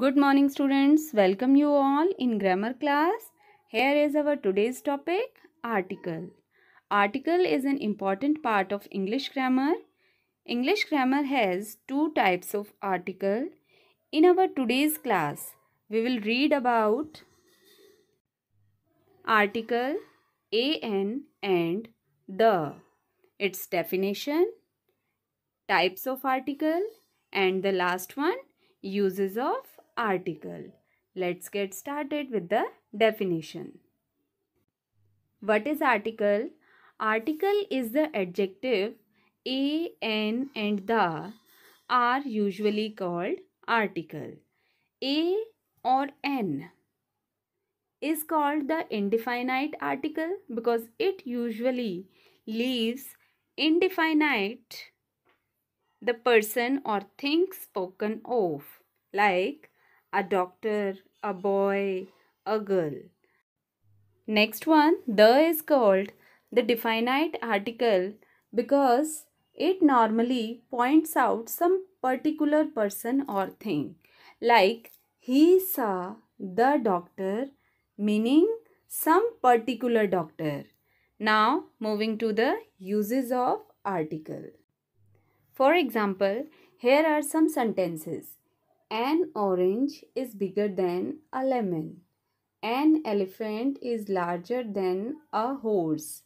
Good morning students. Welcome you all in grammar class. Here is our today's topic article. Article is an important part of English grammar. English grammar has two types of article. In our today's class, we will read about article an and the, its definition, types of article and the last one uses of article. Let's get started with the definition. What is article? Article is the adjective a, n and the are usually called article. A or n is called the indefinite article because it usually leaves indefinite the person or thing spoken of like a doctor, a boy, a girl. Next one, the is called the definite article because it normally points out some particular person or thing. Like, he saw the doctor, meaning some particular doctor. Now, moving to the uses of article. For example, here are some sentences. An orange is bigger than a lemon. An elephant is larger than a horse.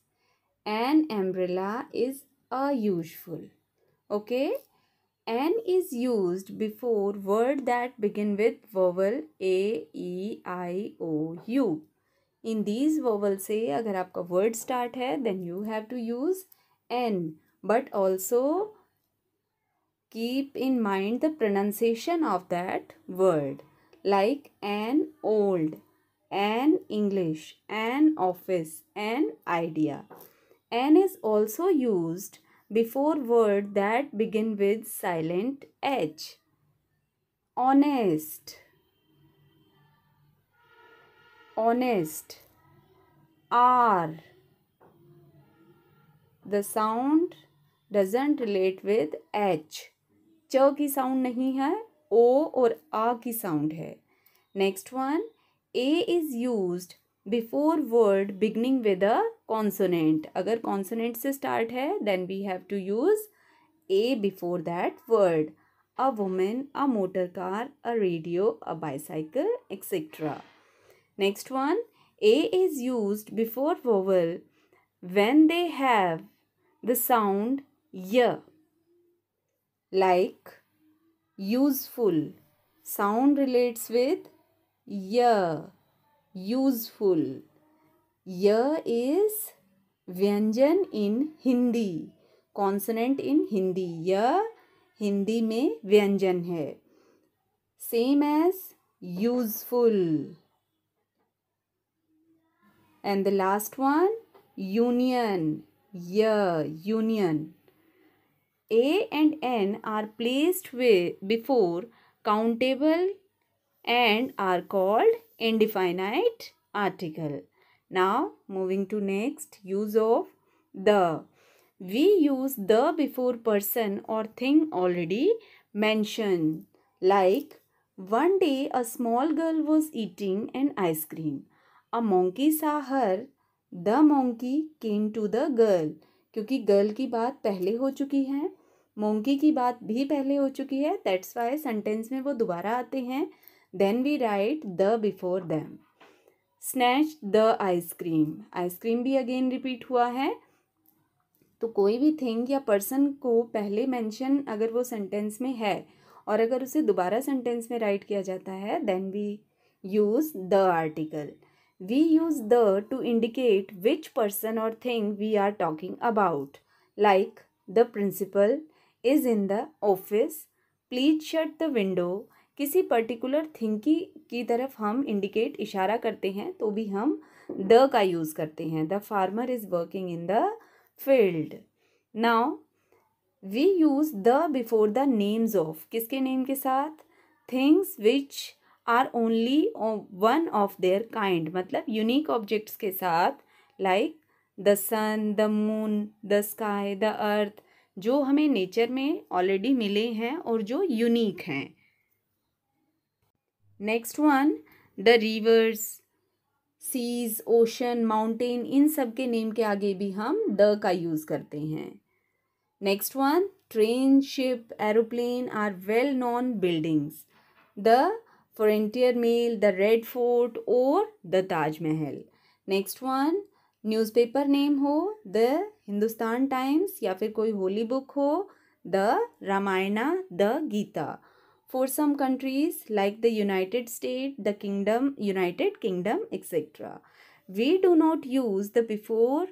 An umbrella is a uh, useful. Okay. An is used before word that begin with vowel A, E, I, O, U. In these vowels, say अगर word start, start है then you have to use an but keep in mind the pronunciation of that word like an old an english an office an idea an is also used before word that begin with silent h honest honest r the sound doesn't relate with h च की sound नहीं है ओ और आ की sound है next one a is use before word beginning with a consonant अगर consonant से start है then we have to use a before that word a women a motor car a radio a bicycle etcetera next one a is use before vowel when they have the sound y like useful sound relates with y useful y is व्यंजन in Hindi consonant in Hindi य हिंदी में व्यंजन है same as useful and the last one union य union A and N are placed with, before countable and are called indefinite article. Now moving to next use of the. We use the before person or thing already mentioned like one day a small girl was eating an ice cream. A monkey saw her. The monkey came to the girl. क्योंकि girl की बात पहले हो चुकी है monkey की बात भी पहले हो चुकी है दैट्स वाई सेंटेंस में वो दोबारा आते हैं then we write the before them snatch the ice cream ice cream भी अगेन रिपीट हुआ है तो कोई भी थिंग या पर्सन को पहले मेंशन अगर वो सेंटेंस में है और अगर उसे दोबारा सेंटेंस में राइट किया जाता है then we use the article we use the to indicate which person और thing we are talking about like the principal is in the office please shut the window किसी पर्टिकुलर थिंग की की तरफ हम indicate इशारा करते हैं तो भी हम द का यूज़ करते हैं the farmer is working in the field now we use the before the names of किसके नेम के साथ things which are only one of their kind मतलब यूनिक ऑब्जेक्ट्स के साथ like the sun the moon the sky the earth जो हमें nature में already मिले हैं और जो यूनिक हैं next one the rivers seas ocean mountain इन सब के नेम के आगे भी हम द का यूज़ करते हैं next one train ship aeroplane or well known buildings the Frontier Mail the Red Fort और the Taj Mahal next one newspaper name हो द हिंदुस्तान टाइम्स या फिर कोई होली बुक हो the Ramayana the Gita for some countries like the United State the Kingdom United Kingdom etcetera we do not use the before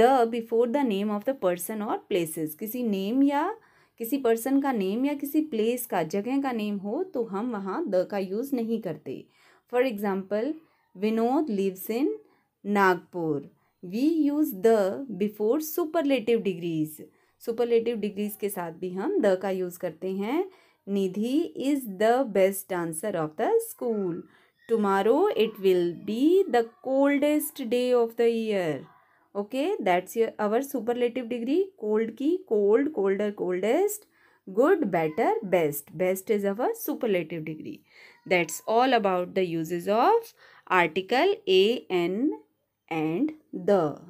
the before the name of the person और places किसी name या किसी person का name या किसी place का जगह का नेम हो तो हम वहाँ द का यूज़ नहीं करते for example Vinod lives in Nagpur we use the before superlative degrees superlative degrees के साथ भी हम द का यूज़ करते हैं Nidhi is the best dancer of the school tomorrow it will be the coldest day of the year okay that's our superlative degree cold की cold colder coldest good better best best is our superlative degree that's all about the usages of article a an and the